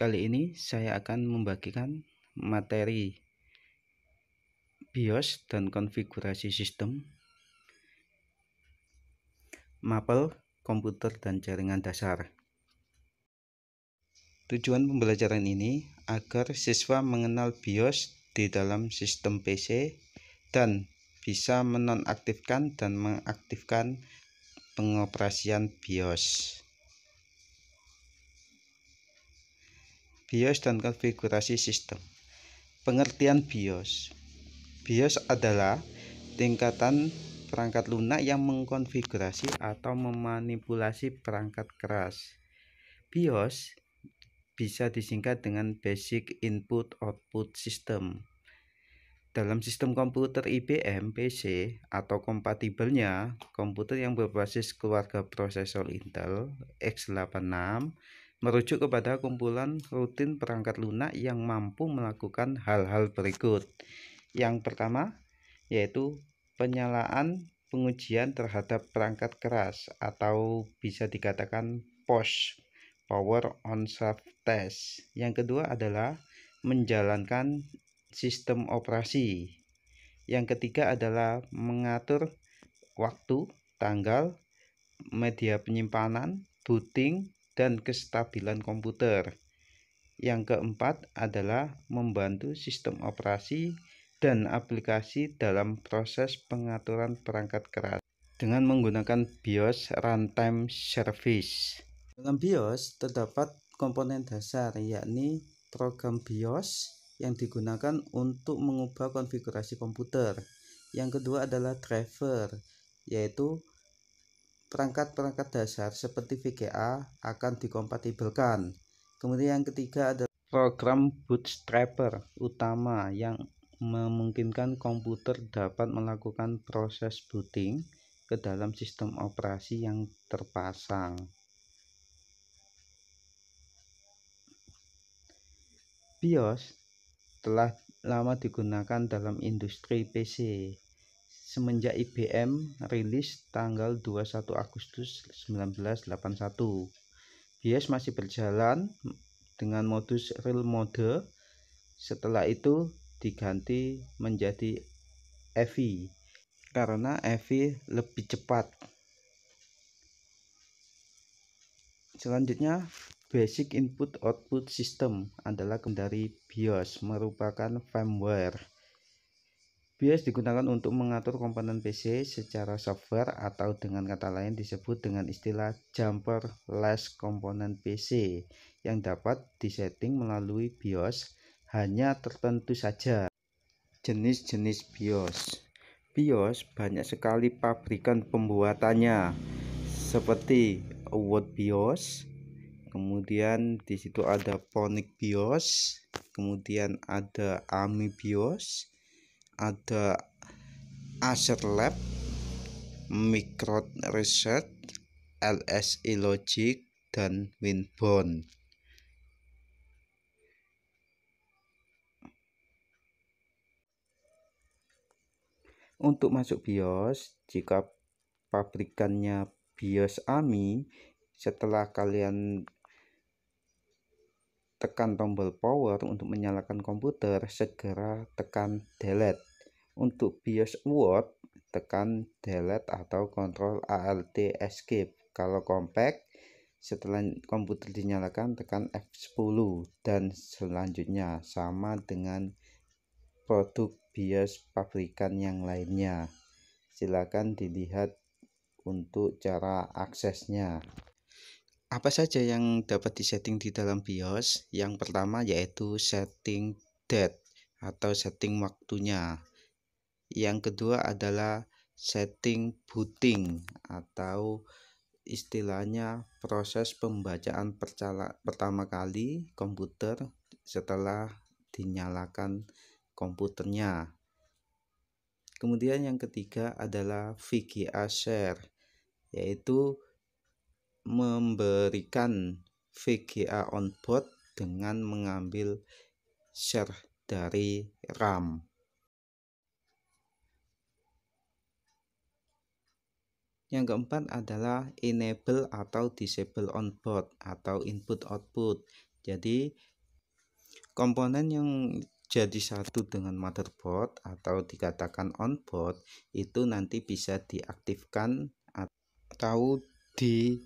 Kali ini saya akan membagikan materi BIOS dan konfigurasi sistem, mapel, komputer, dan jaringan dasar. Tujuan pembelajaran ini agar siswa mengenal BIOS di dalam sistem PC dan bisa menonaktifkan dan mengaktifkan pengoperasian BIOS. BIOS dan konfigurasi sistem. Pengertian BIOS. BIOS adalah tingkatan perangkat lunak yang mengkonfigurasi atau memanipulasi perangkat keras. BIOS bisa disingkat dengan Basic Input Output System. Dalam sistem komputer IBM PC atau kompatibelnya, komputer yang berbasis keluarga prosesor Intel x86 merujuk kepada kumpulan rutin perangkat lunak yang mampu melakukan hal-hal berikut. Yang pertama yaitu penyalaan pengujian terhadap perangkat keras atau bisa dikatakan POS Power on Self Test. Yang kedua adalah menjalankan sistem operasi. Yang ketiga adalah mengatur waktu, tanggal, media penyimpanan, booting, dan kestabilan komputer. Yang keempat adalah membantu sistem operasi dan aplikasi dalam proses pengaturan perangkat keras dengan menggunakan BIOS Runtime Service. Dalam BIOS terdapat komponen dasar yakni program BIOS yang digunakan untuk mengubah konfigurasi komputer. Yang kedua adalah driver yaitu perangkat-perangkat dasar seperti VGA akan dikompatibelkan. Kemudian yang ketiga adalah program bootstrapper utama yang memungkinkan komputer dapat melakukan proses booting ke dalam sistem operasi yang terpasang. BIOS telah lama digunakan dalam industri PC semenjak IBM rilis tanggal 21 Agustus 1981. Bias masih berjalan dengan modus real mode. Setelah itu diganti menjadi EV karena EV lebih cepat. Selanjutnya, basic input output system adalah kendari BIOS merupakan firmware BIOS digunakan untuk mengatur komponen PC secara software atau dengan kata lain disebut dengan istilah jumper less komponen PC yang dapat disetting melalui BIOS hanya tertentu saja. Jenis-jenis BIOS BIOS banyak sekali pabrikan pembuatannya seperti Award BIOS, kemudian di situ ada Ponic BIOS, kemudian ada AMI BIOS, ada Acer Lab, Microt Research, LSI Logic, dan Winbond. Untuk masuk BIOS, jika pabrikannya BIOS AMI, setelah kalian tekan tombol power untuk menyalakan komputer, segera tekan delete. Untuk BIOS Word, tekan delete atau Ctrl Alt Escape. Kalau compact, setelah komputer dinyalakan tekan F10 dan selanjutnya sama dengan produk BIOS pabrikan yang lainnya. Silakan dilihat untuk cara aksesnya. Apa saja yang dapat disetting di dalam BIOS? Yang pertama yaitu setting date atau setting waktunya. Yang kedua adalah setting booting atau istilahnya proses pembacaan percala, pertama kali komputer setelah dinyalakan komputernya. Kemudian yang ketiga adalah VGA share yaitu memberikan VGA on board dengan mengambil share dari RAM. Yang keempat adalah enable atau disable on board atau input output. Jadi komponen yang jadi satu dengan motherboard atau dikatakan on board itu nanti bisa diaktifkan atau di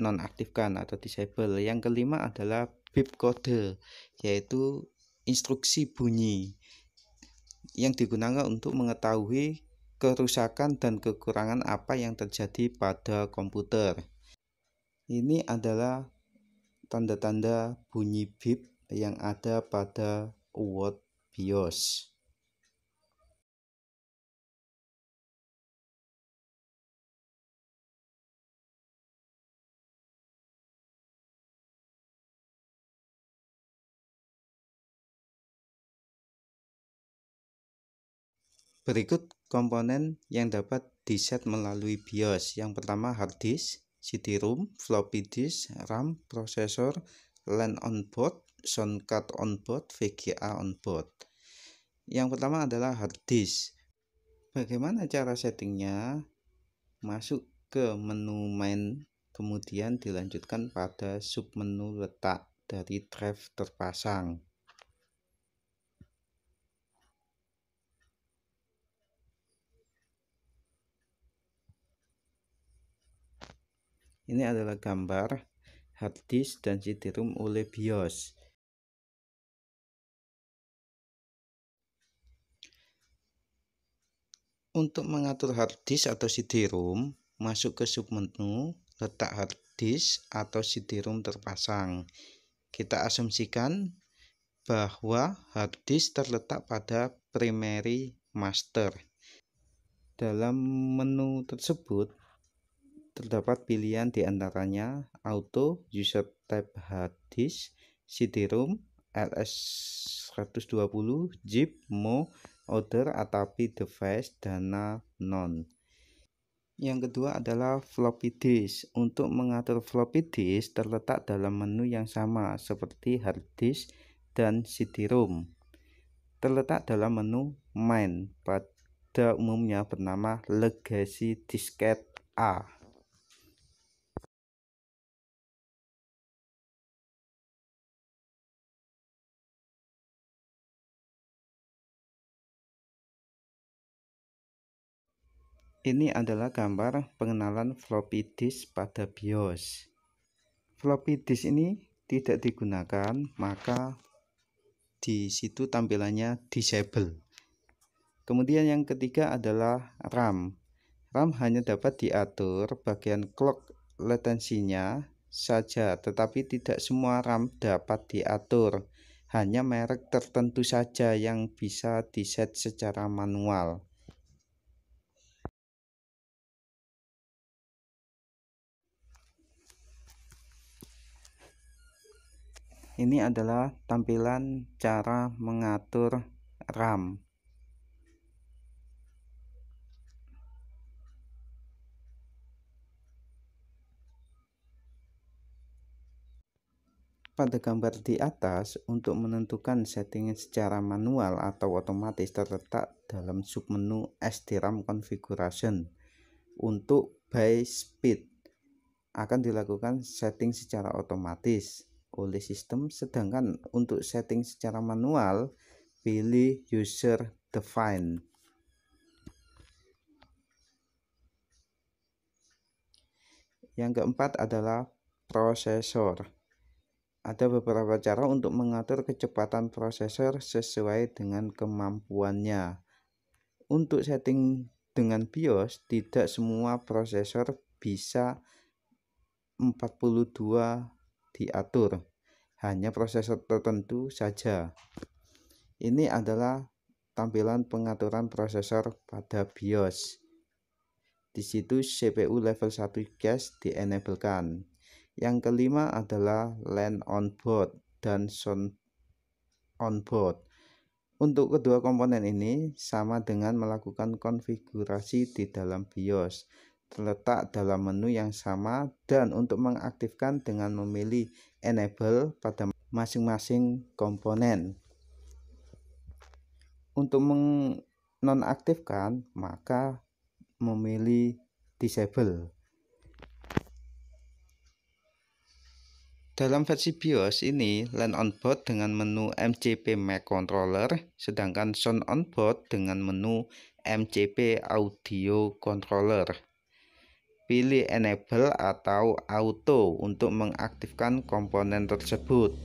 nonaktifkan atau disable. Yang kelima adalah bip kode yaitu instruksi bunyi yang digunakan untuk mengetahui kerusakan dan kekurangan apa yang terjadi pada komputer. Ini adalah tanda-tanda bunyi beep yang ada pada Word BIOS. Berikut komponen yang dapat diset melalui BIOS. Yang pertama hard disk, CD-ROM, floppy disk, RAM, prosesor, LAN on board, sound card on board, VGA on board. Yang pertama adalah hard disk. Bagaimana cara settingnya? Masuk ke menu main, kemudian dilanjutkan pada submenu letak dari drive terpasang. Ini adalah gambar harddisk dan CD ROM oleh BIOS. Untuk mengatur harddisk atau CD-ROM, masuk ke submenu, letak harddisk atau CD-ROM terpasang. Kita asumsikan bahwa harddisk terletak pada primary master. Dalam menu tersebut, terdapat pilihan diantaranya auto, user type hard disk, CD-ROM, LS120, ZIP, MO, order, ATAPI device, dana, non. Yang kedua adalah floppy disk. Untuk mengatur floppy disk terletak dalam menu yang sama seperti hard disk dan CD-ROM. Terletak dalam menu main pada umumnya bernama legacy disket A. Ini adalah gambar pengenalan floppy disk pada BIOS. Floppy disk ini tidak digunakan, maka di situ tampilannya disable. Kemudian yang ketiga adalah RAM. RAM hanya dapat diatur bagian clock latensinya saja, tetapi tidak semua RAM dapat diatur. Hanya merek tertentu saja yang bisa diset secara manual. Ini adalah tampilan cara mengatur RAM. pada gambar di atas untuk menentukan settingan secara manual atau otomatis terletak dalam submenu SDRAM configuration untuk by speed akan dilakukan setting secara otomatis oleh sistem sedangkan untuk setting secara manual pilih user define yang keempat adalah prosesor ada beberapa cara untuk mengatur kecepatan prosesor sesuai dengan kemampuannya. Untuk setting dengan BIOS, tidak semua prosesor bisa 42 diatur, hanya prosesor tertentu saja. Ini adalah tampilan pengaturan prosesor pada BIOS. Di situ CPU level 1 cache dienablekan. Yang kelima adalah LAN on board dan sound on board. Untuk kedua komponen ini sama dengan melakukan konfigurasi di dalam BIOS terletak dalam menu yang sama dan untuk mengaktifkan dengan memilih enable pada masing-masing komponen. Untuk menonaktifkan maka memilih disable. Dalam versi BIOS ini, LAN on board dengan menu MCP Mac Controller, sedangkan Sound on board dengan menu MCP Audio Controller. Pilih enable atau auto untuk mengaktifkan komponen tersebut.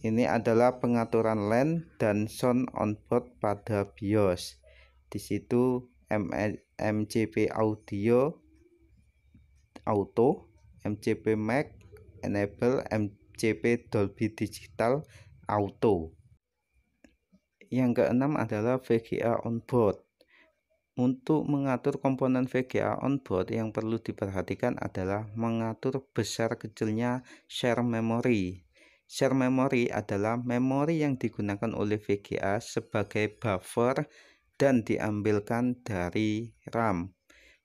Ini adalah pengaturan LAN dan sound on board pada BIOS. Di situ MCP audio auto, MCP Mac enable, MCP Dolby Digital auto. Yang keenam adalah VGA on board. Untuk mengatur komponen VGA onboard yang perlu diperhatikan adalah mengatur besar kecilnya share memory. Share memory adalah memori yang digunakan oleh VGA sebagai buffer dan diambilkan dari RAM.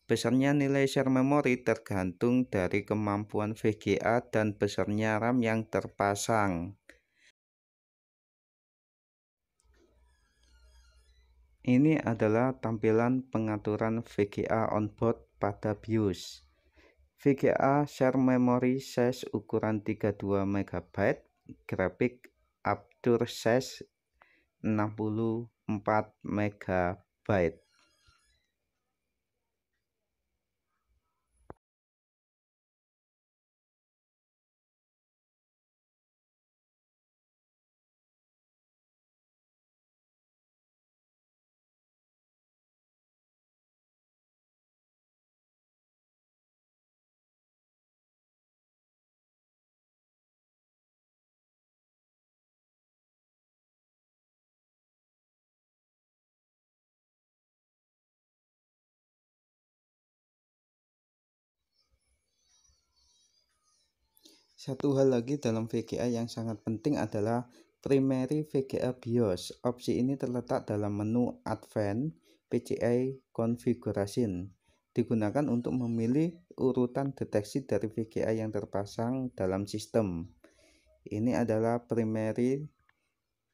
Besarnya nilai share memory tergantung dari kemampuan VGA dan besarnya RAM yang terpasang. Ini adalah tampilan pengaturan VGA onboard pada BIOS. VGA share memory size ukuran 32 MB, grafik aperture size 64 MB. Satu hal lagi dalam VGA yang sangat penting adalah primary VGA BIOS. Opsi ini terletak dalam menu Advanced PCI Configuration. Digunakan untuk memilih urutan deteksi dari VGA yang terpasang dalam sistem. Ini adalah primary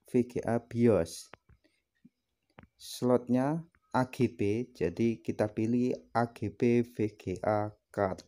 VGA BIOS. Slotnya AGB, jadi kita pilih AGB VGA card.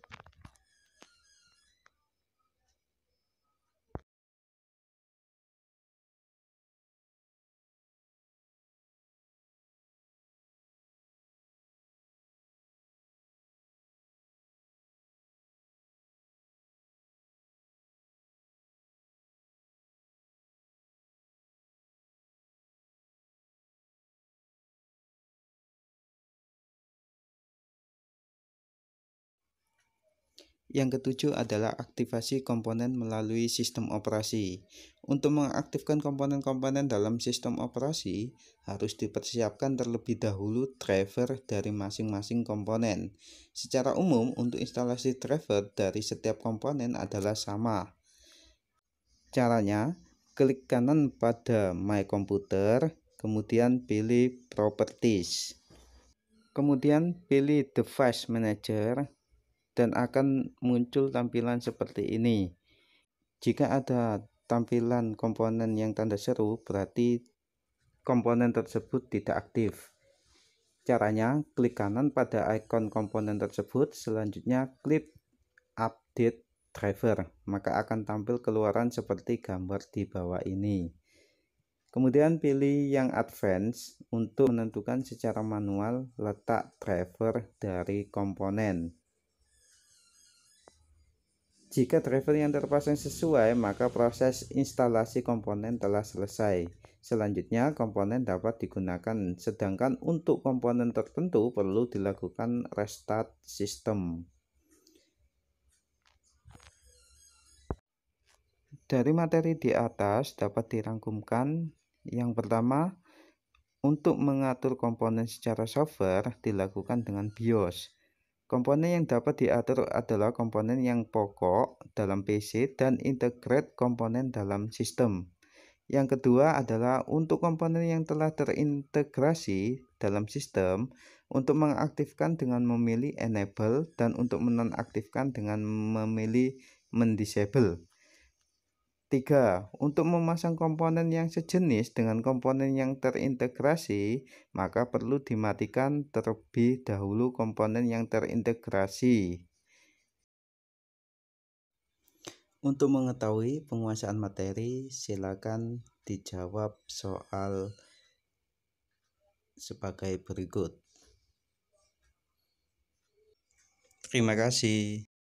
Yang ketujuh adalah aktivasi komponen melalui sistem operasi. Untuk mengaktifkan komponen-komponen dalam sistem operasi, harus dipersiapkan terlebih dahulu driver dari masing-masing komponen. Secara umum, untuk instalasi driver dari setiap komponen adalah sama. Caranya, klik kanan pada My Computer, kemudian pilih Properties. Kemudian pilih Device Manager, dan akan muncul tampilan seperti ini. Jika ada tampilan komponen yang tanda seru, berarti komponen tersebut tidak aktif. Caranya, klik kanan pada ikon komponen tersebut, selanjutnya klik update driver, maka akan tampil keluaran seperti gambar di bawah ini. Kemudian pilih yang advance untuk menentukan secara manual letak driver dari komponen. Jika driver yang terpasang sesuai, maka proses instalasi komponen telah selesai. Selanjutnya, komponen dapat digunakan, sedangkan untuk komponen tertentu perlu dilakukan restart sistem. Dari materi di atas dapat dirangkumkan yang pertama, untuk mengatur komponen secara software dilakukan dengan BIOS. Komponen yang dapat diatur adalah komponen yang pokok dalam PC dan integrate komponen dalam sistem. Yang kedua adalah untuk komponen yang telah terintegrasi dalam sistem untuk mengaktifkan dengan memilih enable dan untuk menonaktifkan dengan memilih mendisable. 3. Untuk memasang komponen yang sejenis dengan komponen yang terintegrasi, maka perlu dimatikan terlebih dahulu komponen yang terintegrasi. Untuk mengetahui penguasaan materi, silakan dijawab soal sebagai berikut. Terima kasih.